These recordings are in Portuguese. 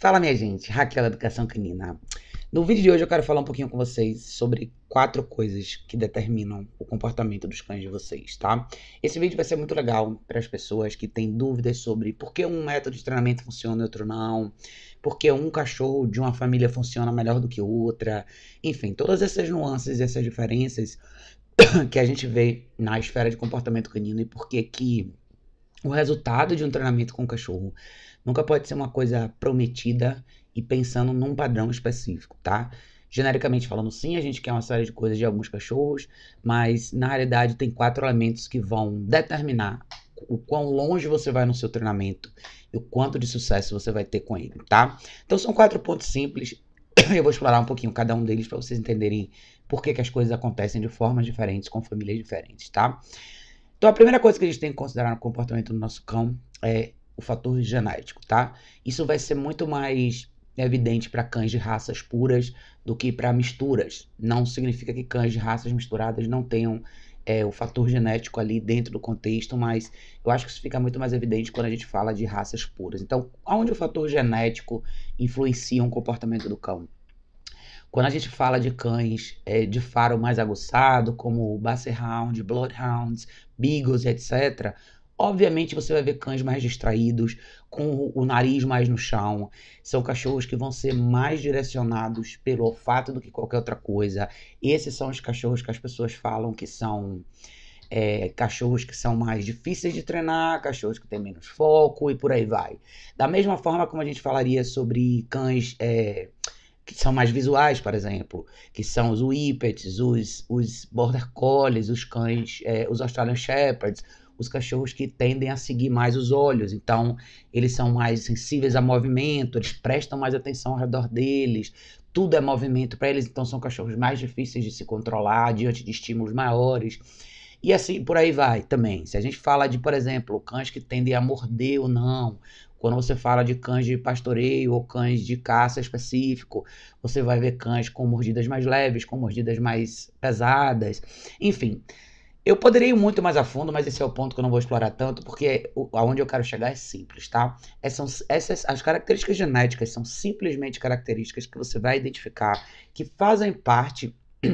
Fala, minha gente, Raquel Educação Canina. No vídeo de hoje eu quero falar um pouquinho com vocês sobre quatro coisas que determinam o comportamento dos cães de vocês, tá? Esse vídeo vai ser muito legal para as pessoas que têm dúvidas sobre por que um método de treinamento funciona e outro não, por que um cachorro de uma família funciona melhor do que outra, enfim, todas essas nuances e essas diferenças que a gente vê na esfera de comportamento canino e por que que o resultado de um treinamento com o cachorro nunca pode ser uma coisa prometida e pensando num padrão específico, tá? Genericamente falando, sim, a gente quer uma série de coisas de alguns cachorros, mas na realidade tem quatro elementos que vão determinar o quão longe você vai no seu treinamento e o quanto de sucesso você vai ter com ele, tá? Então são quatro pontos simples. Eu vou explorar um pouquinho cada um deles para vocês entenderem por que, que as coisas acontecem de formas diferentes com famílias diferentes, tá? Então a primeira coisa que a gente tem que considerar no comportamento do nosso cão é o fator genético, tá? Isso vai ser muito mais evidente para cães de raças puras do que para misturas. Não significa que cães de raças misturadas não tenham é, o fator genético ali dentro do contexto, mas eu acho que isso fica muito mais evidente quando a gente fala de raças puras. Então, onde o fator genético influencia o um comportamento do cão? Quando a gente fala de cães é, de faro mais aguçado, como Basset Hound, Bloodhounds, Beagles, etc., obviamente você vai ver cães mais distraídos, com o nariz mais no chão. São cachorros que vão ser mais direcionados pelo olfato do que qualquer outra coisa. Esses são os cachorros que as pessoas falam que são. É, cachorros que são mais difíceis de treinar, cachorros que têm menos foco e por aí vai. Da mesma forma como a gente falaria sobre cães. É, que são mais visuais, por exemplo, que são os Whippets, os, os Border Collies, os cães, é, os Australian Shepherds, os cachorros que tendem a seguir mais os olhos, então eles são mais sensíveis a movimento, eles prestam mais atenção ao redor deles, tudo é movimento para eles, então são cachorros mais difíceis de se controlar diante de estímulos maiores. E assim por aí vai também. Se a gente fala de, por exemplo, cães que tendem a morder ou não, quando você fala de cães de pastoreio ou cães de caça específico, você vai ver cães com mordidas mais leves, com mordidas mais pesadas, enfim. Eu poderia ir muito mais a fundo, mas esse é o ponto que eu não vou explorar tanto, porque aonde eu quero chegar é simples, tá? Essas, é, essas, as características genéticas são simplesmente características que você vai identificar que fazem parte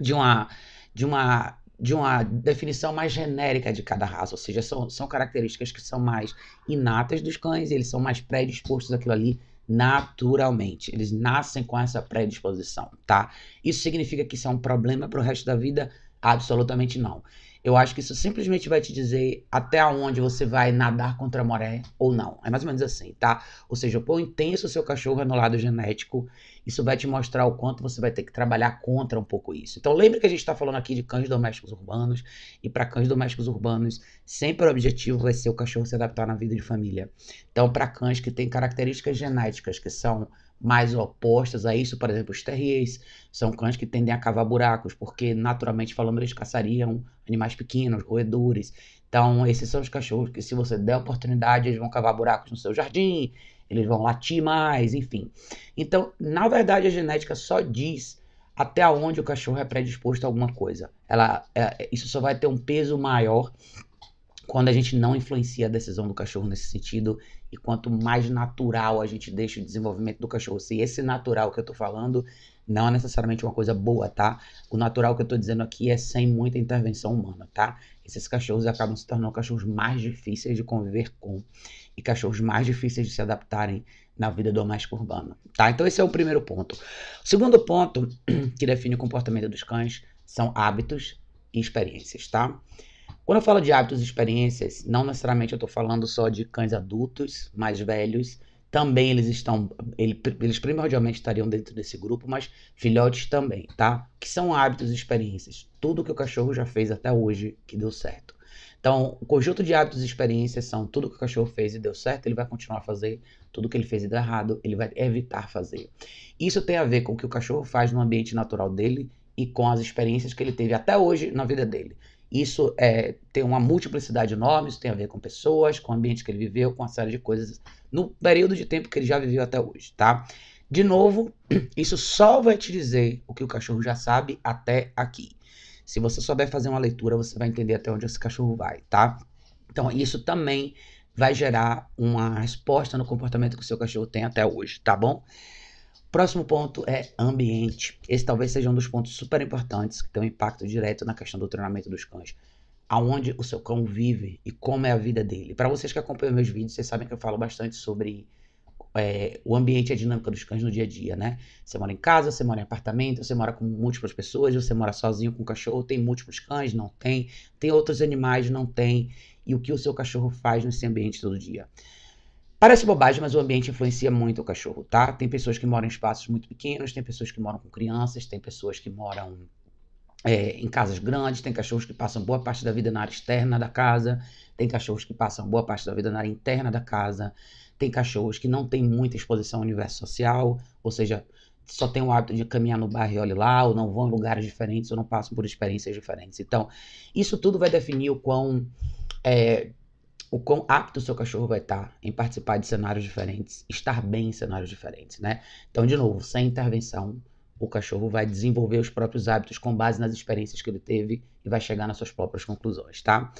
de uma, de uma de uma definição mais genérica de cada raça, ou seja, são, são características que são mais inatas dos cães, eles são mais predispostos àquilo ali naturalmente. Eles nascem com essa predisposição, tá? Isso significa que isso é um problema para o resto da vida? Absolutamente não. Eu acho que isso simplesmente vai te dizer até onde você vai nadar contra a maré ou não. É mais ou menos assim, tá? Ou seja, o pão intenso o seu cachorro é no lado genético, isso vai te mostrar o quanto você vai ter que trabalhar contra um pouco isso. Então, lembre que a gente está falando aqui de cães domésticos urbanos, e para cães domésticos urbanos, sempre o objetivo vai é ser o cachorro se adaptar na vida de família. Então, para cães que têm características genéticas que são mais opostas a isso, por exemplo, os terriers são cães que tendem a cavar buracos, porque naturalmente falando eles caçariam animais pequenos, roedores. Então, esses são os cachorros que se você der oportunidade, eles vão cavar buracos no seu jardim, eles vão latir mais, enfim. Então, na verdade, a genética só diz até onde o cachorro é predisposto a alguma coisa. Ela, é, isso só vai ter um peso maior quando a gente não influencia a decisão do cachorro nesse sentido e quanto mais natural a gente deixa o desenvolvimento do cachorro. Se esse natural que eu tô falando não é necessariamente uma coisa boa, tá? O natural que eu tô dizendo aqui é sem muita intervenção humana, tá? Esses cachorros acabam se tornando cachorros mais difíceis de conviver com e cachorros mais difíceis de se adaptarem na vida doméstica urbana, tá? Então esse é o primeiro ponto. O segundo ponto que define o comportamento dos cães são hábitos e experiências, tá? Quando eu falo de hábitos e experiências, não necessariamente eu estou falando só de cães adultos, mais velhos. Também eles estão, eles primordialmente estariam dentro desse grupo, mas filhotes também, tá? Que são hábitos e experiências. Tudo que o cachorro já fez até hoje que deu certo. Então, o conjunto de hábitos e experiências são tudo que o cachorro fez e deu certo, ele vai continuar a fazer. Tudo que ele fez e deu errado, ele vai evitar fazer. Isso tem a ver com o que o cachorro faz no ambiente natural dele e com as experiências que ele teve até hoje na vida dele. Isso é, tem uma multiplicidade de nomes, tem a ver com pessoas, com o ambiente que ele viveu, com uma série de coisas no período de tempo que ele já viveu até hoje, tá? De novo, isso só vai te dizer o que o cachorro já sabe até aqui. Se você souber fazer uma leitura, você vai entender até onde esse cachorro vai, tá? Então, isso também vai gerar uma resposta no comportamento que o seu cachorro tem até hoje, tá bom? Próximo ponto é ambiente. Esse talvez seja um dos pontos super importantes que tem um impacto direto na questão do treinamento dos cães. Aonde o seu cão vive e como é a vida dele. Para vocês que acompanham meus vídeos, vocês sabem que eu falo bastante sobre é, o ambiente e a dinâmica dos cães no dia a dia, né? Você mora em casa, você mora em apartamento, você mora com múltiplas pessoas, você mora sozinho com um cachorro, tem múltiplos cães, não tem, tem outros animais, não tem, e o que o seu cachorro faz nesse ambiente todo dia. Parece bobagem, mas o ambiente influencia muito o cachorro, tá? Tem pessoas que moram em espaços muito pequenos, tem pessoas que moram com crianças, tem pessoas que moram é, em casas grandes, tem cachorros que passam boa parte da vida na área externa da casa, tem cachorros que passam boa parte da vida na área interna da casa, tem cachorros que não têm muita exposição ao universo social, ou seja, só tem o hábito de caminhar no bairro e olhar lá, ou não vão em lugares diferentes, ou não passam por experiências diferentes. Então, isso tudo vai definir o quão é, o quão apto o seu cachorro vai estar em participar de cenários diferentes, estar bem em cenários diferentes, né? Então, de novo, sem intervenção, o cachorro vai desenvolver os próprios hábitos com base nas experiências que ele teve e vai chegar nas suas próprias conclusões, tá?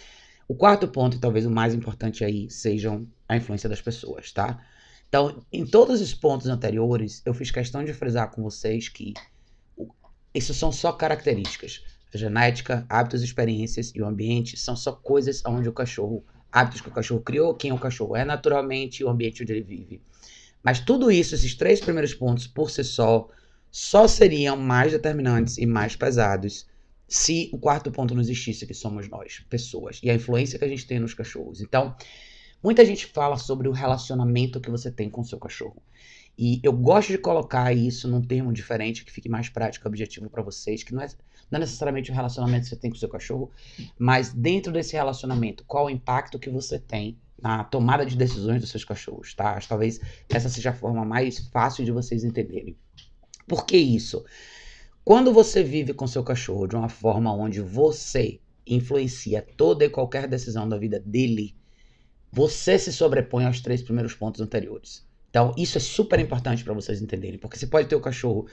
O quarto ponto, e talvez o mais importante aí, sejam a influência das pessoas, tá? Então, em todos os pontos anteriores, eu fiz questão de frisar com vocês que isso são só características. A genética, hábitos, experiências e o ambiente são só coisas onde o cachorro hábitos que o cachorro criou, quem o cachorro é naturalmente e o ambiente onde ele vive. Mas tudo isso, esses três primeiros pontos por si só, só seriam mais determinantes e mais pesados se o quarto ponto não existisse, que somos nós, pessoas, e a influência que a gente tem nos cachorros. Então, Muita gente fala sobre o relacionamento que você tem com o seu cachorro. E eu gosto de colocar isso num termo diferente que fique mais prático e objetivo para vocês, que não é, não é necessariamente o relacionamento que você tem com o seu cachorro, mas dentro desse relacionamento, qual o impacto que você tem na tomada de decisões dos seus cachorros, tá? Talvez essa seja a forma mais fácil de vocês entenderem. Por que isso? Quando você vive com seu cachorro de uma forma onde você influencia toda e qualquer decisão da vida dele, você se sobrepõe aos três primeiros pontos anteriores. Então, isso é super importante para vocês entenderem, porque você pode ter o um cachorro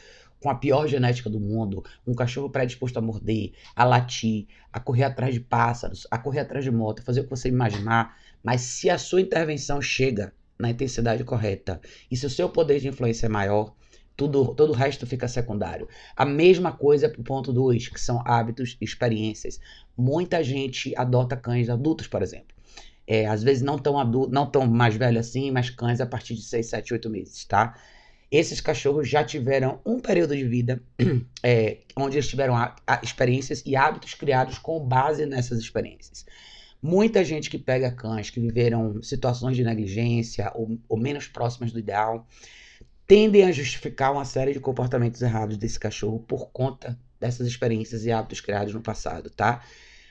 com a pior genética do mundo, um cachorro predisposto a morder, a latir, a correr atrás de pássaros, a correr atrás de moto, fazer o que você imaginar, mas se a sua intervenção chega na intensidade correta e se o seu poder de influência é maior, tudo, todo o resto fica secundário. A mesma coisa para o ponto 2, que são hábitos e experiências. Muita gente adota cães adultos, por exemplo. É, às vezes não tão adulto, não tão mais velho assim, mas cães a partir de 6, 7, 8 meses, tá? Esses cachorros já tiveram um período de vida é, onde eles tiveram a, a, experiências e hábitos criados com base nessas experiências. Muita gente que pega cães que viveram situações de negligência ou, ou menos próximas do ideal tendem a justificar uma série de comportamentos errados desse cachorro por conta dessas experiências e hábitos criados no passado, tá?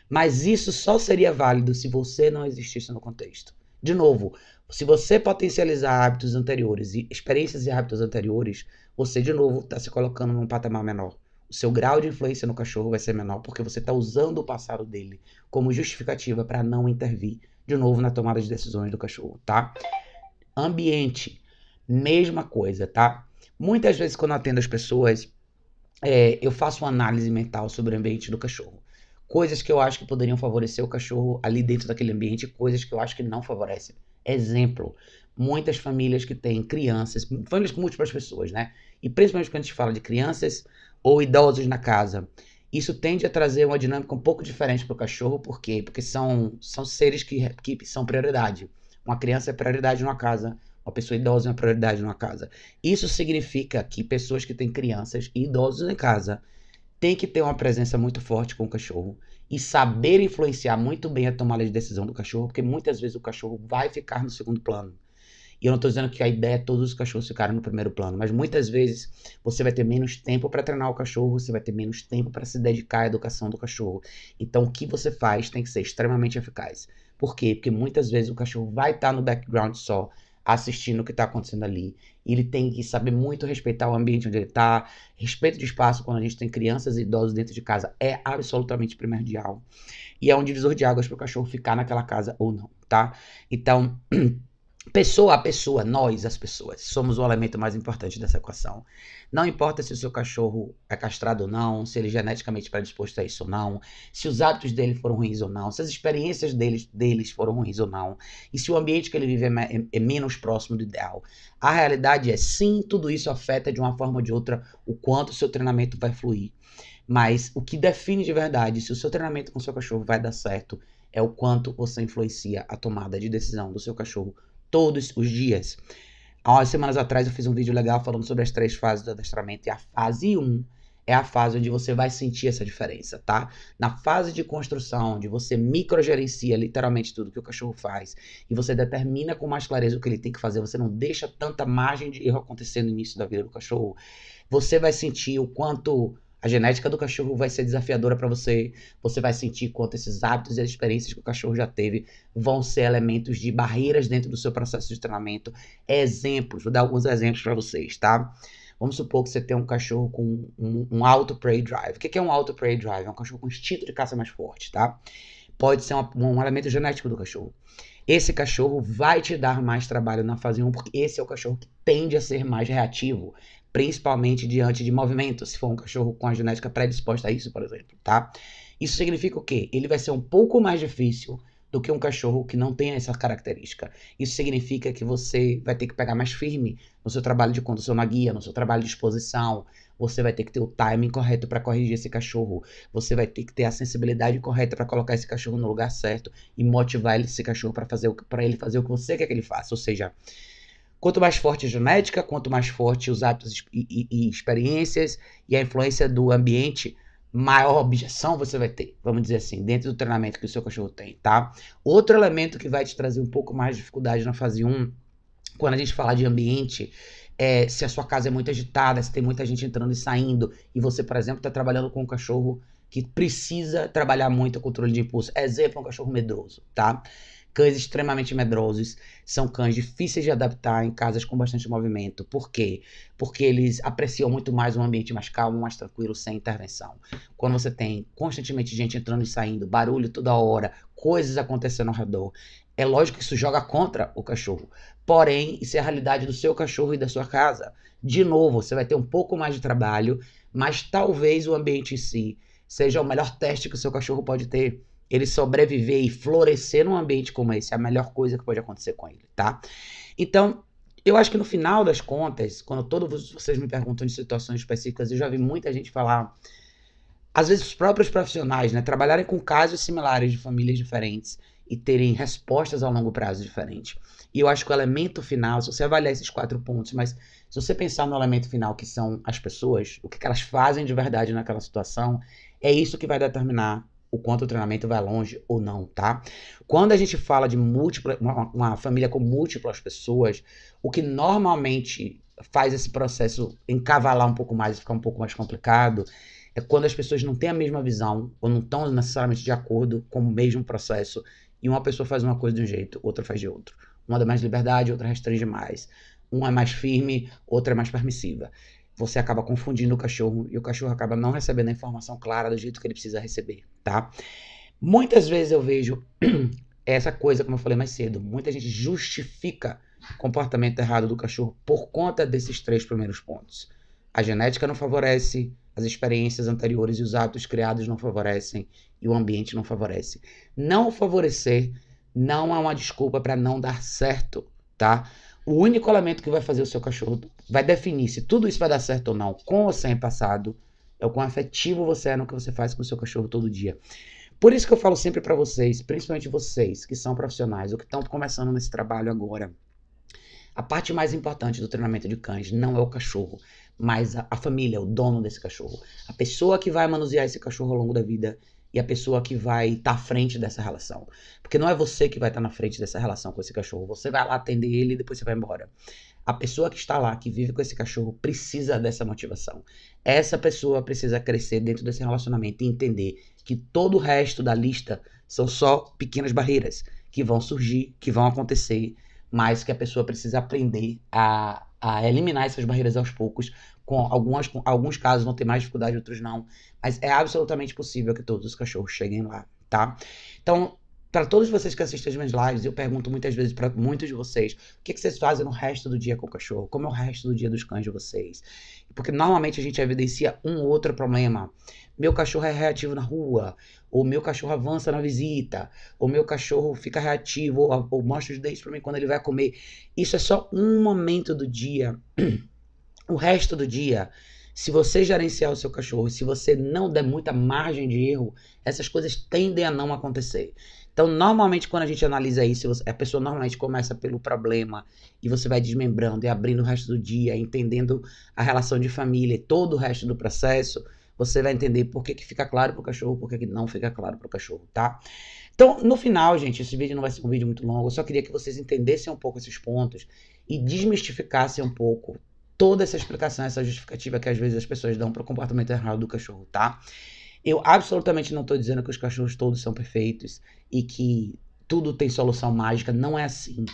Mas isso só seria válido se você não existisse no contexto. De novo, se você potencializar hábitos anteriores e experiências e hábitos anteriores, você de novo está se colocando num patamar menor. O seu grau de influência no cachorro vai ser menor porque você está usando o passado dele como justificativa para não intervir de novo na tomada de decisões do cachorro, tá? Ambiente, mesma coisa, tá? Muitas vezes quando eu atendo as pessoas, é, eu faço uma análise mental sobre o ambiente do cachorro coisas que eu acho que poderiam favorecer o cachorro ali dentro daquele ambiente, coisas que eu acho que não favorecem. Exemplo, muitas famílias que têm crianças, famílias com múltiplas pessoas, né? E principalmente quando a gente fala de crianças ou idosos na casa, isso tende a trazer uma dinâmica um pouco diferente para o cachorro, por quê? Porque são, são seres que, que são prioridade. Uma criança é prioridade numa casa, uma pessoa idosa é uma prioridade numa casa. Isso significa que pessoas que têm crianças e idosos em casa tem que ter uma presença muito forte com o cachorro e saber influenciar muito bem a tomada de decisão do cachorro, porque muitas vezes o cachorro vai ficar no segundo plano. E eu não estou dizendo que a ideia é todos os cachorros ficarem no primeiro plano, mas muitas vezes você vai ter menos tempo para treinar o cachorro, você vai ter menos tempo para se dedicar à educação do cachorro. Então o que você faz tem que ser extremamente eficaz. Por quê? Porque muitas vezes o cachorro vai estar tá no background só, assistindo o que está acontecendo ali. ele tem que saber muito respeitar o ambiente onde ele está. Respeito de espaço, quando a gente tem crianças e idosos dentro de casa, é absolutamente primordial. E é um divisor de águas para o cachorro ficar naquela casa ou não, tá? Então. Pessoa a pessoa, nós, as pessoas, somos o elemento mais importante dessa equação. Não importa se o seu cachorro é castrado ou não, se ele é geneticamente predisposto a isso ou não, se os hábitos dele foram ruins ou não, se as experiências deles, deles foram ruins ou não, e se o ambiente que ele vive é, é, é menos próximo do ideal. A realidade é, sim, tudo isso afeta de uma forma ou de outra o quanto o seu treinamento vai fluir. Mas o que define de verdade se o seu treinamento com o seu cachorro vai dar certo é o quanto você influencia a tomada de decisão do seu cachorro todos os dias. Há semanas atrás eu fiz um vídeo legal falando sobre as três fases do adestramento e a fase 1 é a fase onde você vai sentir essa diferença, tá? Na fase de construção, onde você microgerencia literalmente tudo que o cachorro faz e você determina com mais clareza o que ele tem que fazer, você não deixa tanta margem de erro acontecer no início da vida do cachorro, você vai sentir o quanto a genética do cachorro vai ser desafiadora para você. Você vai sentir quanto esses hábitos e as experiências que o cachorro já teve vão ser elementos de barreiras dentro do seu processo de treinamento. Exemplos, vou dar alguns exemplos para vocês, tá? Vamos supor que você tem um cachorro com um, um alto prey drive. O que é um alto prey drive? É um cachorro com instinto de caça mais forte, tá? Pode ser uma, um elemento genético do cachorro. Esse cachorro vai te dar mais trabalho na fase 1, porque esse é o cachorro que tende a ser mais reativo, principalmente diante de movimento, se for um cachorro com a genética predisposta a isso, por exemplo, tá? Isso significa o quê? Ele vai ser um pouco mais difícil do que um cachorro que não tem essa característica. Isso significa que você vai ter que pegar mais firme no seu trabalho de condução na guia, no seu trabalho de exposição. Você vai ter que ter o timing correto para corrigir esse cachorro. Você vai ter que ter a sensibilidade correta para colocar esse cachorro no lugar certo e motivar esse cachorro para fazer para ele fazer o que você quer que ele faça. Ou seja, Quanto mais forte a genética, quanto mais forte os hábitos e, e, e, experiências e a influência do ambiente, maior objeção você vai ter, vamos dizer assim, dentro do treinamento que o seu cachorro tem, tá? Outro elemento que vai te trazer um pouco mais de dificuldade na fase 1, quando a gente falar de ambiente, é se a sua casa é muito agitada, se tem muita gente entrando e saindo, e você, por exemplo, está trabalhando com um cachorro que precisa trabalhar muito o controle de impulso. Exemplo, um cachorro medroso, tá? cães extremamente medrosos, são cães difíceis de adaptar em casas com bastante movimento. Por quê? Porque eles apreciam muito mais um ambiente mais calmo, mais tranquilo, sem intervenção. Quando você tem constantemente gente entrando e saindo, barulho toda hora, coisas acontecendo ao redor, é lógico que isso joga contra o cachorro. Porém, isso é a realidade do seu cachorro e da sua casa. De novo, você vai ter um pouco mais de trabalho, mas talvez o ambiente em si seja o melhor teste que o seu cachorro pode ter ele sobreviver e florescer num ambiente como esse, é a melhor coisa que pode acontecer com ele, tá? Então, eu acho que no final das contas, quando todos vocês me perguntam de situações específicas, eu já vi muita gente falar, às vezes os próprios profissionais, né, trabalharem com casos similares de famílias diferentes e terem respostas a longo prazo diferentes. E eu acho que o elemento final, se você avaliar esses quatro pontos, mas se você pensar no elemento final, que são as pessoas, o que elas fazem de verdade naquela situação, é isso que vai determinar o quanto o treinamento vai longe ou não, tá? Quando a gente fala de múltipla, uma, uma família com múltiplas pessoas, o que normalmente faz esse processo encavalar um pouco mais e ficar um pouco mais complicado é quando as pessoas não têm a mesma visão ou não estão necessariamente de acordo com o mesmo processo e uma pessoa faz uma coisa de um jeito, outra faz de outro. Uma dá mais liberdade, outra restringe mais. Uma é mais firme, outra é mais permissiva você acaba confundindo o cachorro e o cachorro acaba não recebendo a informação clara do jeito que ele precisa receber, tá? Muitas vezes eu vejo essa coisa, como eu falei mais cedo, muita gente justifica o comportamento errado do cachorro por conta desses três primeiros pontos. A genética não favorece, as experiências anteriores e os hábitos criados não favorecem e o ambiente não favorece. Não favorecer não é uma desculpa para não dar certo, tá? O único elemento que vai fazer o seu cachorro, vai definir se tudo isso vai dar certo ou não, com ou sem passado, é o quão afetivo você é no que você faz com o seu cachorro todo dia. Por isso que eu falo sempre para vocês, principalmente vocês que são profissionais ou que estão começando nesse trabalho agora. A parte mais importante do treinamento de cães não é o cachorro, mas a, a família, o dono desse cachorro. A pessoa que vai manusear esse cachorro ao longo da vida e a pessoa que vai estar tá à frente dessa relação. Porque não é você que vai estar tá na frente dessa relação com esse cachorro. Você vai lá atender ele e depois você vai embora. A pessoa que está lá, que vive com esse cachorro, precisa dessa motivação. Essa pessoa precisa crescer dentro desse relacionamento e entender que todo o resto da lista são só pequenas barreiras que vão surgir, que vão acontecer, mas que a pessoa precisa aprender a, a eliminar essas barreiras aos poucos com algumas, com alguns casos vão ter mais dificuldade, outros não. Mas é absolutamente possível que todos os cachorros cheguem lá, tá? Então, para todos vocês que assistem as minhas lives, eu pergunto muitas vezes para muitos de vocês: o que, que, vocês fazem no resto do dia com o cachorro? Como é o resto do dia dos cães de vocês? Porque normalmente a gente evidencia um outro problema. Meu cachorro é reativo na rua, ou meu cachorro avança na visita, ou meu cachorro fica reativo, ou, ou mostra os dentes para mim quando ele vai comer. Isso é só um momento do dia. o resto do dia, se você gerenciar o seu cachorro, se você não der muita margem de erro, essas coisas tendem a não acontecer. Então, normalmente, quando a gente analisa isso, a pessoa normalmente começa pelo problema e você vai desmembrando e abrindo o resto do dia, entendendo a relação de família e todo o resto do processo, você vai entender por que, que fica claro para o cachorro, por que, que não fica claro para o cachorro, tá? Então, no final, gente, esse vídeo não vai ser um vídeo muito longo, eu só queria que vocês entendessem um pouco esses pontos e desmistificassem um pouco toda essa explicação, essa justificativa que às vezes as pessoas dão para o comportamento errado do cachorro, tá? Eu absolutamente não estou dizendo que os cachorros todos são perfeitos e que tudo tem solução mágica, não é assim.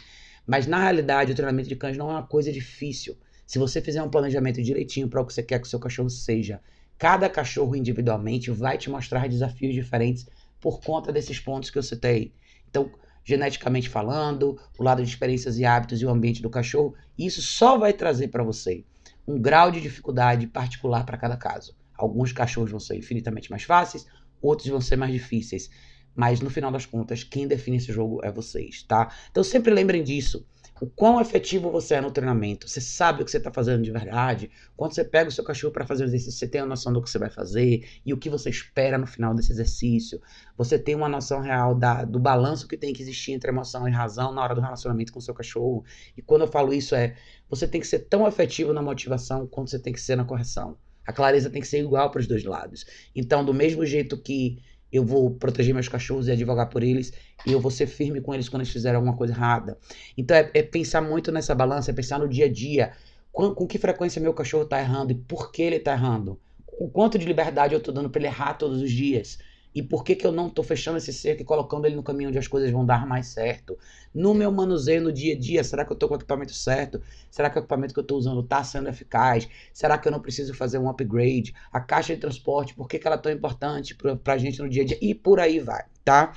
Mas na realidade, o treinamento de cães não é uma coisa difícil. Se você fizer um planejamento direitinho para o que você quer que o seu cachorro seja, cada cachorro individualmente vai te mostrar desafios diferentes por conta desses pontos que eu citei. Então, geneticamente falando, o lado de experiências e hábitos e o ambiente do cachorro, isso só vai trazer para você um grau de dificuldade particular para cada caso. Alguns cachorros vão ser infinitamente mais fáceis, outros vão ser mais difíceis. Mas no final das contas, quem define esse jogo é vocês, tá? Então sempre lembrem disso o quão efetivo você é no treinamento. Você sabe o que você está fazendo de verdade. Quando você pega o seu cachorro para fazer o exercício, você tem a noção do que você vai fazer e o que você espera no final desse exercício. Você tem uma noção real da, do balanço que tem que existir entre emoção e razão na hora do relacionamento com o seu cachorro. E quando eu falo isso, é você tem que ser tão efetivo na motivação quanto você tem que ser na correção. A clareza tem que ser igual para os dois lados. Então, do mesmo jeito que eu vou proteger meus cachorros e advogar por eles, e eu vou ser firme com eles quando eles fizerem alguma coisa errada. Então é, é pensar muito nessa balança, é pensar no dia a dia. Com, com que frequência meu cachorro está errando e por que ele está errando? O quanto de liberdade eu estou dando para ele errar todos os dias? E por que, que eu não estou fechando esse cerco e colocando ele no caminho onde as coisas vão dar mais certo? No meu manuseio, no dia a dia, será que eu estou com o equipamento certo? Será que o equipamento que eu estou usando está sendo eficaz? Será que eu não preciso fazer um upgrade? A caixa de transporte, por que, que ela é tão importante para a gente no dia a dia? E por aí vai, tá?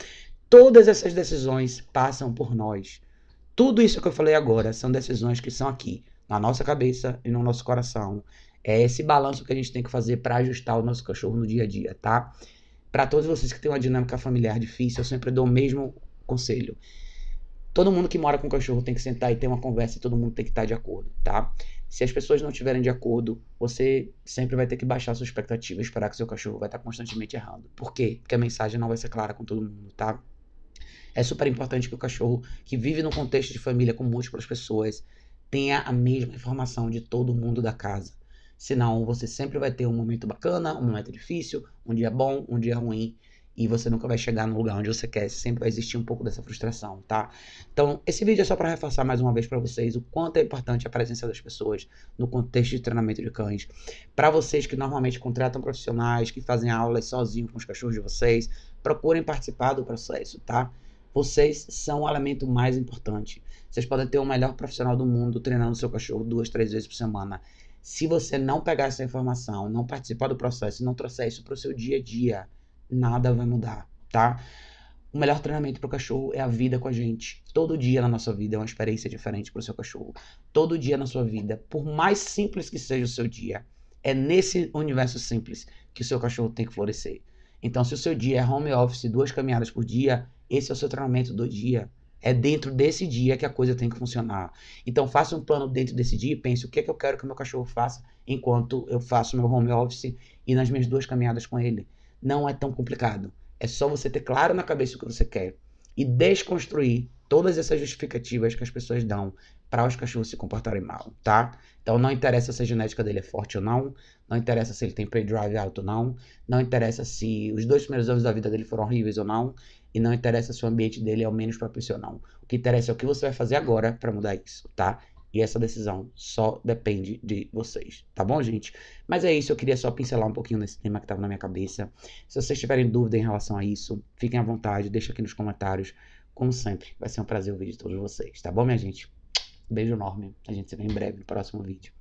Todas essas decisões passam por nós. Tudo isso que eu falei agora são decisões que são aqui, na nossa cabeça e no nosso coração. É esse balanço que a gente tem que fazer para ajustar o nosso cachorro no dia a dia, tá? para todos vocês que têm uma dinâmica familiar difícil, eu sempre dou o mesmo conselho. Todo mundo que mora com cachorro tem que sentar e ter uma conversa e todo mundo tem que estar de acordo, tá? Se as pessoas não estiverem de acordo, você sempre vai ter que baixar suas expectativas, esperar que seu cachorro vai estar constantemente errando. Por quê? Porque a mensagem não vai ser clara com todo mundo, tá? É super importante que o cachorro que vive num contexto de família com múltiplas pessoas tenha a mesma informação de todo mundo da casa. Senão você sempre vai ter um momento bacana, um momento difícil, um dia bom, um dia ruim e você nunca vai chegar no lugar onde você quer, sempre vai existir um pouco dessa frustração, tá? Então, esse vídeo é só para reforçar mais uma vez para vocês o quanto é importante a presença das pessoas no contexto de treinamento de cães. Para vocês que normalmente contratam profissionais, que fazem aulas sozinhos com os cachorros de vocês, procurem participar do processo, tá? Vocês são o elemento mais importante. Vocês podem ter o melhor profissional do mundo treinando seu cachorro duas, três vezes por semana. Se você não pegar essa informação, não participar do processo, não trouxer isso para o seu dia a dia, nada vai mudar, tá? O melhor treinamento para o cachorro é a vida com a gente. Todo dia na nossa vida é uma experiência diferente para o seu cachorro. Todo dia na sua vida, por mais simples que seja o seu dia, é nesse universo simples que o seu cachorro tem que florescer. Então, se o seu dia é home office, duas caminhadas por dia, esse é o seu treinamento do dia. É dentro desse dia que a coisa tem que funcionar. Então, faça um plano dentro desse dia e pense o que, é que eu quero que o meu cachorro faça enquanto eu faço meu home office e nas minhas duas caminhadas com ele. Não é tão complicado. É só você ter claro na cabeça o que você quer e desconstruir todas essas justificativas que as pessoas dão para os cachorros se comportarem mal, tá? Então não interessa se a genética dele é forte ou não, não interessa se ele tem prey drive alto ou não, não interessa se os dois primeiros anos da vida dele foram horríveis ou não, e não interessa se o ambiente dele é o menos profissional. O que interessa é o que você vai fazer agora para mudar isso, tá? E essa decisão só depende de vocês, tá bom, gente? Mas é isso, eu queria só pincelar um pouquinho nesse tema que estava na minha cabeça. Se vocês tiverem dúvida em relação a isso, fiquem à vontade, deixa aqui nos comentários. Como sempre, vai ser um prazer ouvir de todos vocês, tá bom, minha gente? Beijo enorme, a gente se vê em breve no próximo vídeo.